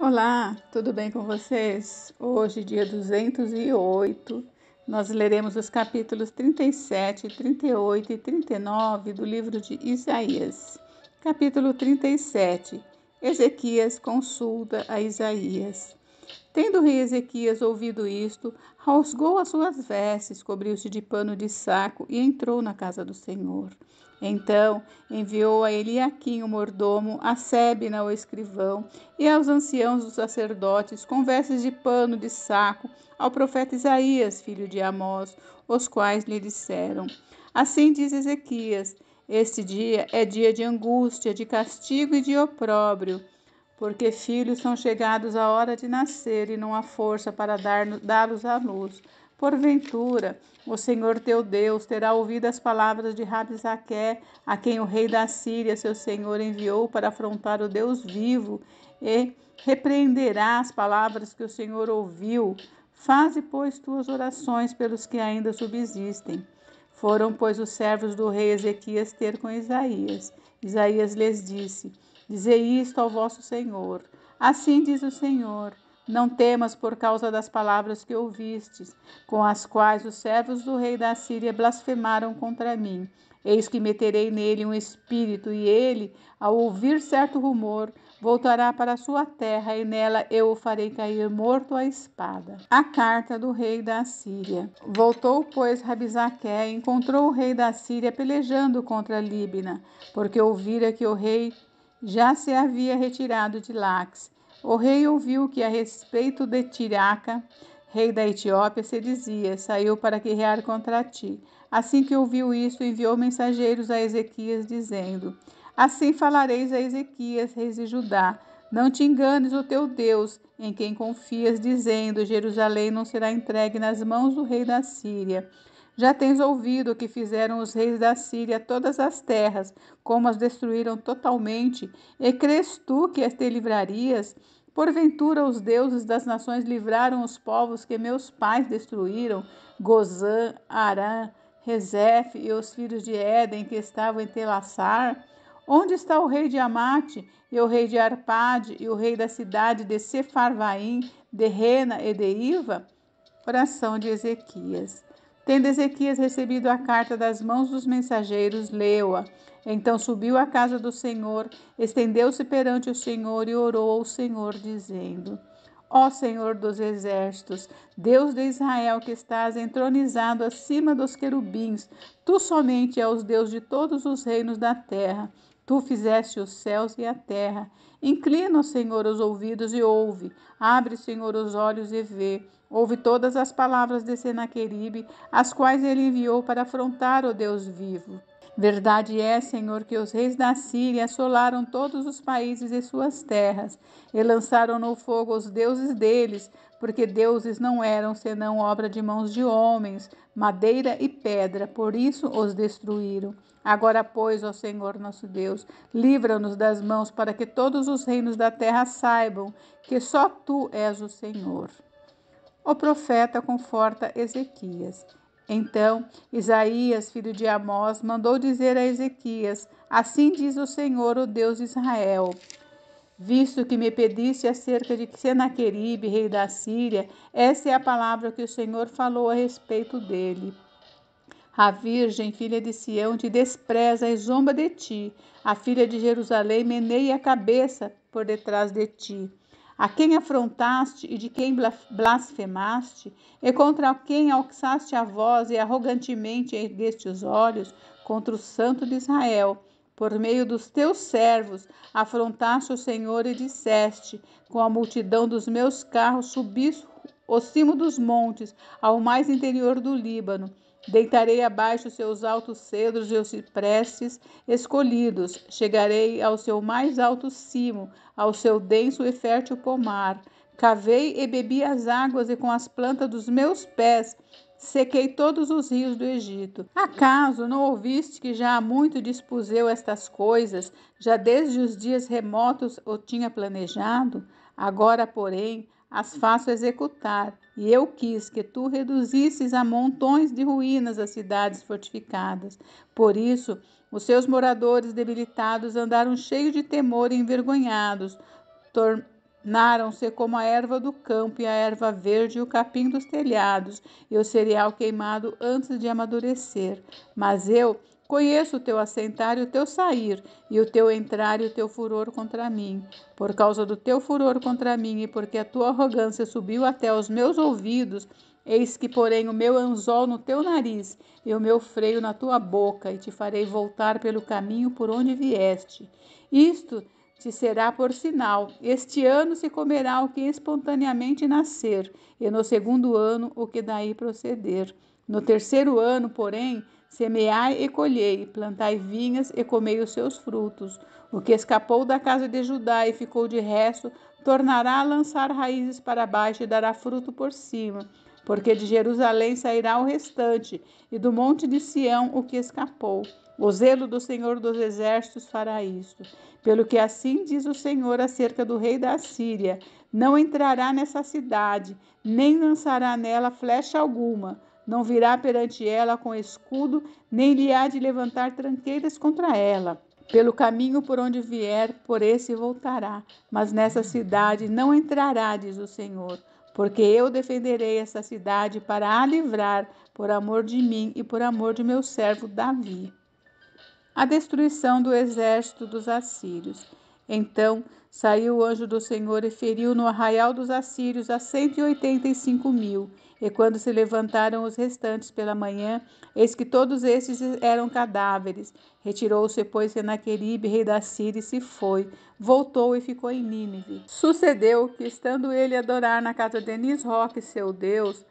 Olá, tudo bem com vocês? Hoje, dia 208, nós leremos os capítulos 37, 38 e 39 do livro de Isaías. Capítulo 37: Ezequias consulta a Isaías. Tendo rei Ezequias ouvido isto, rasgou as suas vestes, cobriu-se de pano de saco e entrou na casa do Senhor. Então enviou a Eliaquim o mordomo, a Sebna o escrivão e aos anciãos dos sacerdotes com vestes de pano de saco ao profeta Isaías, filho de Amós, os quais lhe disseram: Assim diz Ezequias: Este dia é dia de angústia, de castigo e de opróbrio porque filhos são chegados à hora de nascer e não há força para dá-los à luz. Porventura, o Senhor teu Deus terá ouvido as palavras de Rabisaque, a quem o rei da Síria, seu senhor, enviou para afrontar o Deus vivo, e repreenderá as palavras que o Senhor ouviu. Faze, pois, tuas orações pelos que ainda subsistem. Foram, pois, os servos do rei Ezequias ter com Isaías. Isaías lhes disse: Dizei isto ao vosso Senhor. Assim diz o Senhor: Não temas por causa das palavras que ouvistes, com as quais os servos do rei da Síria blasfemaram contra mim. Eis que meterei nele um espírito, e ele, ao ouvir certo rumor, voltará para a sua terra, e nela eu o farei cair morto à espada. A carta do rei da Síria. Voltou, pois, Rabisaque, e encontrou o rei da Síria pelejando contra Líbina, porque ouvira que o rei já se havia retirado de Lax. O rei ouviu que a respeito de Tiraca, rei da Etiópia, se dizia: saiu para guerrear contra ti. Assim que ouviu isto, enviou mensageiros a Ezequias, dizendo: Assim falareis a Ezequias, rei de Judá: Não te enganes o teu Deus, em quem confias, dizendo: Jerusalém não será entregue nas mãos do rei da Síria. Já tens ouvido o que fizeram os reis da Síria todas as terras, como as destruíram totalmente, e crês tu que as te livrarias? Porventura os deuses das nações livraram os povos que meus pais destruíram, Gozã, Arã, Rezef e os filhos de Éden que estavam em Telassar? Onde está o rei de Amate, e o rei de Arpade, e o rei da cidade de Sefarvaim, de Rena e de Iva? Oração de Ezequias. Tendo Ezequias recebido a carta das mãos dos mensageiros, leu-a. Então subiu à casa do Senhor, estendeu-se perante o Senhor e orou ao Senhor, dizendo: Ó Senhor dos exércitos, Deus de Israel que estás entronizado acima dos querubins, tu somente és o Deus de todos os reinos da terra. Tu fizeste os céus e a terra. Inclina, Senhor, os ouvidos e ouve. Abre, Senhor, os olhos e vê. Ouve todas as palavras de Senaqueribe, as quais ele enviou para afrontar o Deus vivo. Verdade é, Senhor, que os reis da Síria assolaram todos os países e suas terras, e lançaram no fogo os deuses deles, porque deuses não eram senão obra de mãos de homens, madeira e pedra, por isso os destruíram. Agora, pois, ó Senhor nosso Deus, livra-nos das mãos para que todos os reinos da terra saibam que só tu és o Senhor. O profeta conforta Ezequias. Então, Isaías, filho de Amós, mandou dizer a Ezequias: Assim diz o Senhor, o Deus de Israel: visto que me pediste acerca de Senaqueribe, rei da Síria, essa é a palavra que o Senhor falou a respeito dele. A virgem, filha de Sião, te despreza e zomba de ti. A filha de Jerusalém meneia a cabeça por detrás de ti. A quem afrontaste e de quem blasfemaste, e contra quem alçaste a voz e arrogantemente ergueste os olhos, contra o Santo de Israel, por meio dos teus servos afrontaste o Senhor e disseste: Com a multidão dos meus carros subi o cimo dos montes, ao mais interior do Líbano. Deitarei abaixo seus altos cedros e os ciprestes escolhidos. Chegarei ao seu mais alto cimo, ao seu denso e fértil pomar. Cavei e bebi as águas, e com as plantas dos meus pés sequei todos os rios do Egito. Acaso não ouviste que já há muito dispuseu estas coisas, já desde os dias remotos o tinha planejado? Agora, porém, as faço executar, e eu quis que tu reduzisses a montões de ruínas as cidades fortificadas. Por isso, os seus moradores debilitados andaram cheios de temor e envergonhados, tor Naram-se como a erva do campo e a erva verde e o capim dos telhados e o cereal queimado antes de amadurecer. Mas eu conheço o teu assentar e o teu sair, e o teu entrar e o teu furor contra mim. Por causa do teu furor contra mim e porque a tua arrogância subiu até os meus ouvidos, Eis que, porém, o meu anzol no teu nariz e o meu freio na tua boca, e te farei voltar pelo caminho por onde vieste. Isto te será por sinal. Este ano se comerá o que espontaneamente nascer, e no segundo ano o que daí proceder. No terceiro ano, porém, semeai e colhei, plantai vinhas e comei os seus frutos. O que escapou da casa de Judá e ficou de resto, tornará a lançar raízes para baixo e dará fruto por cima porque de Jerusalém sairá o restante, e do monte de Sião o que escapou. O zelo do Senhor dos Exércitos fará isto. Pelo que assim diz o Senhor acerca do rei da Síria: Não entrará nessa cidade, nem lançará nela flecha alguma. Não virá perante ela com escudo, nem lhe há de levantar tranqueiras contra ela. Pelo caminho por onde vier, por esse voltará, mas nessa cidade não entrará, diz o Senhor porque eu defenderei essa cidade para a livrar, por amor de mim e por amor de meu servo Davi. A destruição do exército dos assírios. Então saiu o anjo do Senhor e feriu no arraial dos assírios a cento e oitenta e cinco mil e quando se levantaram os restantes pela manhã, eis que todos estes eram cadáveres. Retirou-se, pois, Senaqueribe, rei da Síria, e se foi. Voltou e ficou em Nínive. Sucedeu que, estando ele a adorar na casa de Nisroque, seu deus,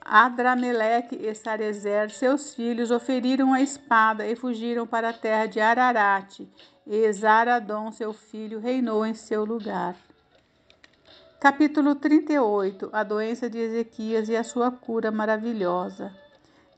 Adrameleque e Sarezer, seus filhos, oferiram a espada e fugiram para a terra de Ararate. E Zaradon, seu filho, reinou em seu lugar. Capítulo 38 A doença de Ezequias e a sua cura maravilhosa.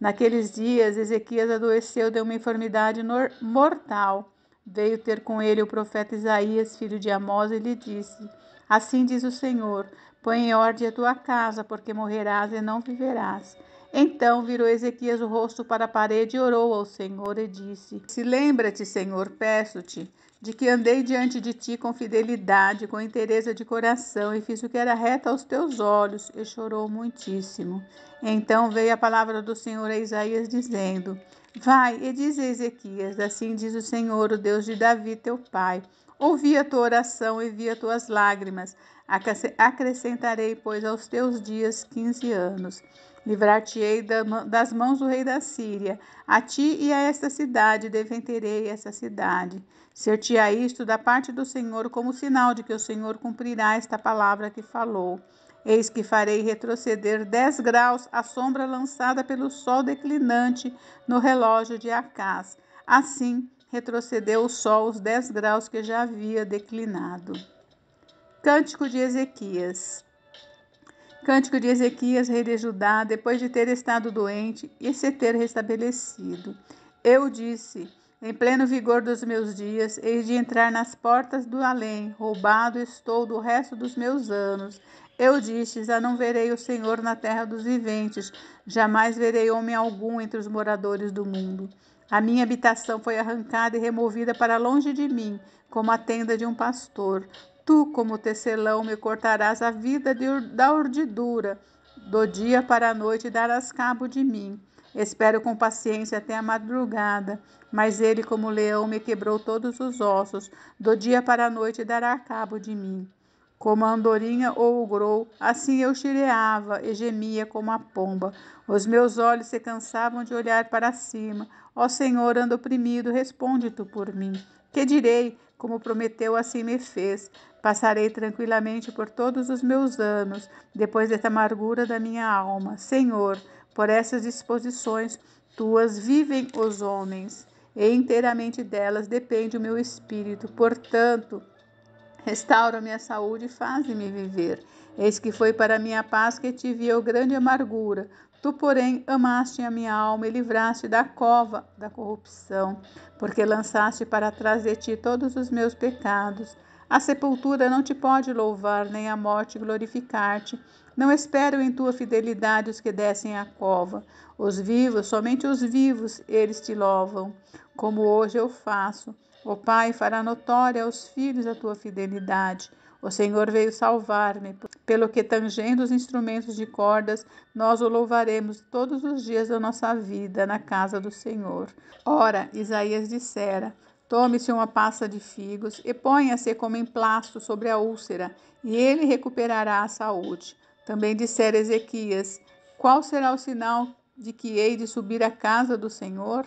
Naqueles dias, Ezequias adoeceu de uma enfermidade mortal. Veio ter com ele o profeta Isaías, filho de Amós, e lhe disse: Assim diz o Senhor: Põe em ordem a tua casa, porque morrerás e não viverás. Então virou Ezequias o rosto para a parede e orou ao Senhor e disse: Se lembra-te, Senhor, peço-te, de que andei diante de ti com fidelidade, com inteireza de coração, e fiz o que era reto aos teus olhos, e chorou muitíssimo. Então veio a palavra do Senhor a Isaías, dizendo: Vai e diz a Ezequias: Assim diz o Senhor, o Deus de Davi, teu pai. Ouvi a tua oração e vi as tuas lágrimas. Acrescentarei, pois, aos teus dias quinze anos. Livrar-te-ei das mãos do rei da Síria. A ti e a esta cidade defenderei esta cidade. Ser-te-á isto da parte do Senhor como sinal de que o Senhor cumprirá esta palavra que falou. Eis que farei retroceder dez graus a sombra lançada pelo sol declinante no relógio de Acás. Assim retrocedeu o sol os dez graus que já havia declinado. Cântico de Ezequias. Cântico de Ezequias, rei de Judá, depois de ter estado doente e se ter restabelecido. Eu disse, em pleno vigor dos meus dias, hei de entrar nas portas do além, roubado estou do resto dos meus anos. Eu disse, já não verei o Senhor na terra dos viventes, jamais verei homem algum entre os moradores do mundo. A minha habitação foi arrancada e removida para longe de mim, como a tenda de um pastor. Tu, como tecelão, me cortarás a vida de, da urdidura. Do dia para a noite darás cabo de mim. Espero com paciência até a madrugada, mas ele, como leão, me quebrou todos os ossos. Do dia para a noite dará cabo de mim. Como a andorinha ou o grou, assim eu chireava, e gemia como a pomba. Os meus olhos se cansavam de olhar para cima. Ó Senhor, ando oprimido, responde tu por mim. Que direi? Como prometeu, assim me fez. Passarei tranquilamente por todos os meus anos, depois desta amargura da minha alma. Senhor, por essas disposições tuas vivem os homens, e inteiramente delas depende o meu espírito. Portanto, restaura minha saúde e faz-me viver. Eis que foi para minha paz que tive eu grande amargura. Tu, porém, amaste a minha alma e livraste da cova da corrupção, porque lançaste para trás de ti todos os meus pecados. A sepultura não te pode louvar, nem a morte glorificar-te. Não espero em tua fidelidade os que descem à cova. Os vivos, somente os vivos, eles te louvam, como hoje eu faço. O Pai fará notória aos filhos a tua fidelidade. O Senhor veio salvar-me, pelo que tangendo os instrumentos de cordas, nós o louvaremos todos os dias da nossa vida na casa do Senhor. Ora, Isaías dissera: Tome-se uma pasta de figos e ponha-se como emplasto sobre a úlcera, e ele recuperará a saúde. Também disse Ezequias: Qual será o sinal de que hei de subir à casa do Senhor?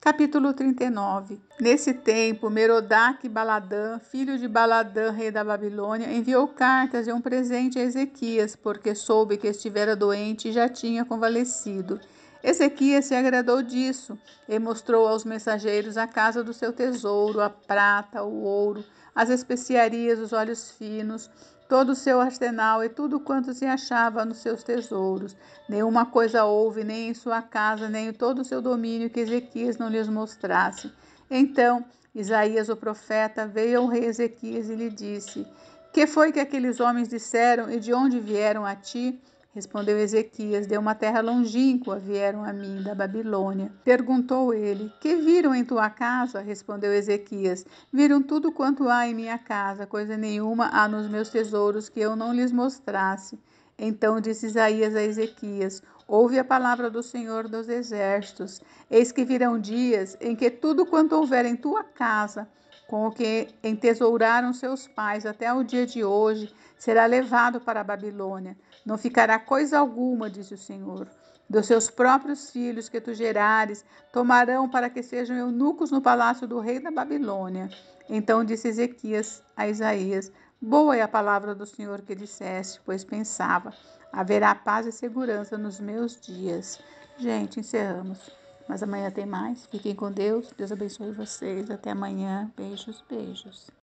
Capítulo 39 Nesse tempo, Merodach Baladã, filho de Baladã, rei da Babilônia, enviou cartas e um presente a Ezequias, porque soube que estivera doente e já tinha convalescido. Ezequias se agradou disso e mostrou aos mensageiros a casa do seu tesouro, a prata, o ouro, as especiarias, os olhos finos, todo o seu arsenal e tudo quanto se achava nos seus tesouros. Nenhuma coisa houve, nem em sua casa, nem em todo o seu domínio, que Ezequias não lhes mostrasse. Então Isaías, o profeta, veio ao rei Ezequias e lhe disse: Que foi que aqueles homens disseram e de onde vieram a ti? Respondeu Ezequias: De uma terra longínqua vieram a mim, da Babilônia. Perguntou ele: Que viram em tua casa? Respondeu Ezequias: Viram tudo quanto há em minha casa, coisa nenhuma há nos meus tesouros que eu não lhes mostrasse. Então disse Isaías a Ezequias: Ouve a palavra do Senhor dos exércitos: Eis que virão dias em que tudo quanto houver em tua casa, com o que entesouraram seus pais até o dia de hoje, será levado para a Babilônia. Não ficará coisa alguma, disse o Senhor. Dos seus próprios filhos que tu gerares, tomarão para que sejam eunucos no palácio do rei da Babilônia. Então disse Ezequias a Isaías: Boa é a palavra do Senhor que disseste, pois pensava: haverá paz e segurança nos meus dias. Gente, encerramos. Mas amanhã tem mais. Fiquem com Deus. Deus abençoe vocês. Até amanhã. Beijos, beijos.